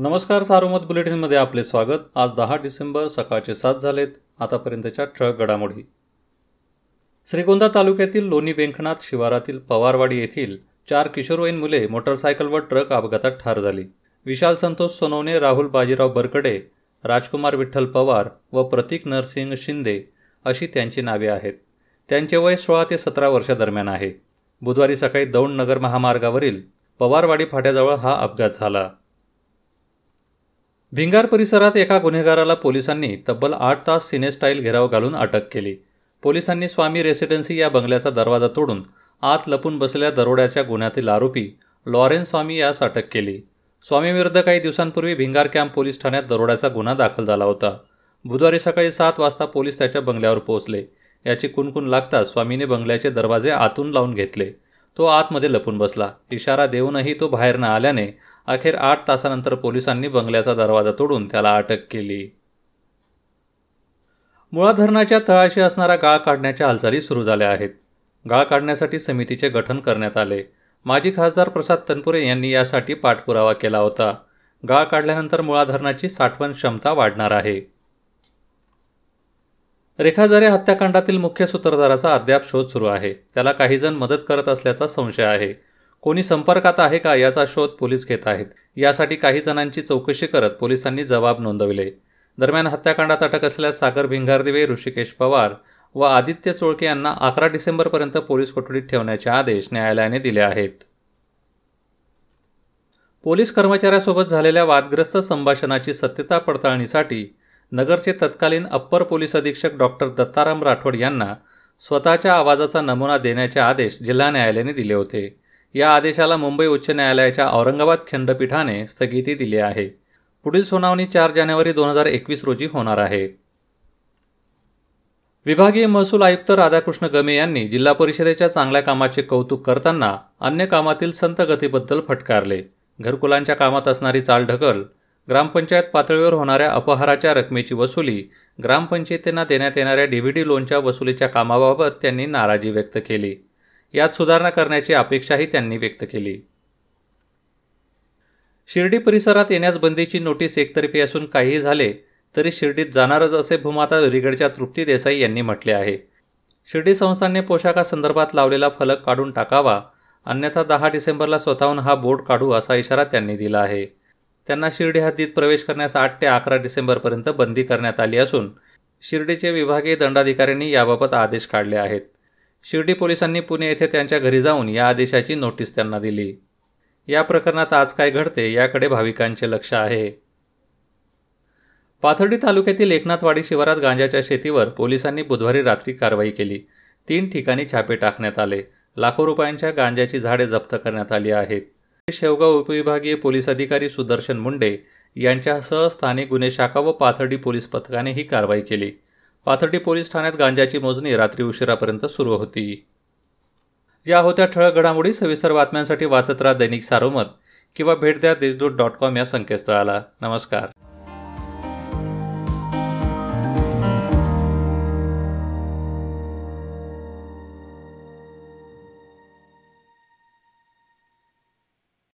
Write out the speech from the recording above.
नमस्कार सार्वमत बुलेटिनमध्ये आपले स्वागत आज दहा डिसेंबर सकाळचे सात झालेत आतापर्यंतच्या ठळक घडामोडी श्रीगोंदा तालुक्यातील लोणी वेंखणात शिवारातील पवारवाडी येथील चार किशोरवयीन मुले मोटरसायकल व ट्रक अपघातात ठार झाली विशाल संतोष सोनवणे राहुल बाजीराव बरकडे राजकुमार विठ्ठल पवार व प्रतीक नरसिंग शिंदे अशी त्यांची नावे आहेत त्यांचे वय सोळा ते सतरा वर्षादरम्यान आहे बुधवारी सकाळी दौंड नगर महामार्गावरील पवारवाडी फाट्याजवळ हा अपघात झाला भिंगार परिसरात एका गुन्हेगाराला पोलिसांनी तब्बल आठ तास सिनेस्टाईल घेराव घालून अटक केली पोलिसांनी स्वामी रेसिडेन्सी या बंगल्याचा दरवाजा तोडून आत लपून बसलेल्या दरोड्याच्या गुन्ह्यातील आरोपी लॉरेन्स स्वामी यास अटक केली स्वामीविरुद्ध काही दिवसांपूर्वी भिंगार कॅम्प पोलीस ठाण्यात दरोड्याचा गुन्हा दाखल झाला होता बुधवारी सकाळी सात वाजता पोलीस त्याच्या बंगल्यावर पोहोचले याची कुणकुण लागताच स्वामीने बंगल्याचे दरवाजे आतून लावून घेतले तो आतमध्ये लपून बसला इशारा देऊनही तो बाहेर न आल्याने अखेर आठ तासानंतर पोलिसांनी बंगल्याचा दरवाजा तोडून त्याला अटक केली मुळा धरणाच्या तळाशी असणारा गाळ काढण्याच्या हालचाली सुरू झाल्या आहेत गाळ काढण्यासाठी समितीचे गठन करण्यात आले माजी खासदार प्रसाद तनपुरे यांनी यासाठी पाठपुरावा केला होता गाळ काढल्यानंतर मुळा धरणाची साठवण क्षमता वाढणार आहे रेखाजारे हत्याकांडातील मुख्य सूत्रधाराचा अद्याप शोध सुरू आहे त्याला काहीजण मदत करत असल्याचा संशय आहे कोणी संपर्कात आहे का याचा शोध पोलीस घेत आहेत यासाठी काही जणांची चौकशी करत पोलिसांनी जबाब नोंदविले दरम्यान हत्याकांडात अटक असलेल्या सागर भिंगारदिवे ऋषिकेश पवार व आदित्य चोळके यांना अकरा डिसेंबरपर्यंत पोलीस कोठडीत ठेवण्याचे आदेश न्यायालयाने दिले आहेत पोलीस कर्मचाऱ्यासोबत झालेल्या वादग्रस्त संभाषणाची सत्यता पडताळणीसाठी नगरचे तत्कालीन अप्पर पोलीस अधीक्षक डॉक्टर दत्ताराम राठोड यांना स्वतःच्या आवाजाचा नमुना देण्याचे आदेश जिल्हा न्यायालयाने दिले होते या आदेशाला मुंबई उच्च न्यायालयाच्या औरंगाबाद खंडपीठाने स्थगिती दिली आहे पुढील सुनावणी चार जानेवारी दोन हजार एकवीस रोजी होणार आहे विभागीय महसूल आयुक्त राधाकृष्ण गमे यांनी जिल्हा परिषदेच्या चांगल्या कामाचे कौतुक करताना अन्य कामातील संत गतीबद्दल फटकारले घरकुलांच्या कामात असणारी चाल ढकल ग्रामपंचायत पातळीवर होणाऱ्या अपहाराच्या रकमेची वसुली ग्रामपंचायतींना देण्यात येणाऱ्या डीव्हीडी लोनच्या वसुलीच्या कामाबाबत त्यांनी नाराजी व्यक्त केली यात सुधारणा करण्याची अपेक्षाही त्यांनी व्यक्त केली शिर्डी परिसरात येण्यास बंदीची नोटीस एकतर्फी असून काहीही झाले तरी शिर्डीत जाणारच असे भूमाता रिगडच्या तृप्ती देसाई यांनी म्हटले आहे शिर्डी संस्थांनी पोशाखासंदर्भात लावलेला फलक काढून टाकावा अन्यथा दहा डिसेंबरला स्वतःहून हा बोर्ड काढू असा इशारा त्यांनी दिला आहे त्यांना शिर्डी हद्दीत प्रवेश करण्यास आठ ते अकरा डिसेंबरपर्यंत बंदी करण्यात आली असून शिर्डीचे विभागीय दंडाधिकाऱ्यांनी याबाबत आदेश काढले आहेत शिर्डी पोलिसांनी पुणे येथे त्यांच्या घरी जाऊन या आदेशाची नोटीस त्यांना दिली या प्रकरणात आज काय घडते याकडे भाविकांचे लक्ष आहे पाथर्डी तालुक्यातील एकनाथवाडी शिवारात गांजाच्या शेतीवर पोलिसांनी बुधवारी रात्री कारवाई केली तीन ठिकाणी छापे टाकण्यात आले लाखो रुपयांच्या गांजाची झाडे जप्त करण्यात आली आहेत शेवगाव उपविभागीय पोलीस अधिकारी सुदर्शन मुंडे यांच्यासह स्थानिक गुन्हे शाखा व पाथर्डी पोलीस पथकाने ही कारवाई केली पाथर्डी पोलीस ठाण्यात गांजाची मोजणी रात्री उशिरापर्यंत सुरू होती या होत्या ठळक घडामोडी सविस्तर बातम्यांसाठी वाचत राहा दैनिक सारोमत किंवा भेट द्या देशदूत डॉट कॉम या संकेतस्थळाला नमस्कार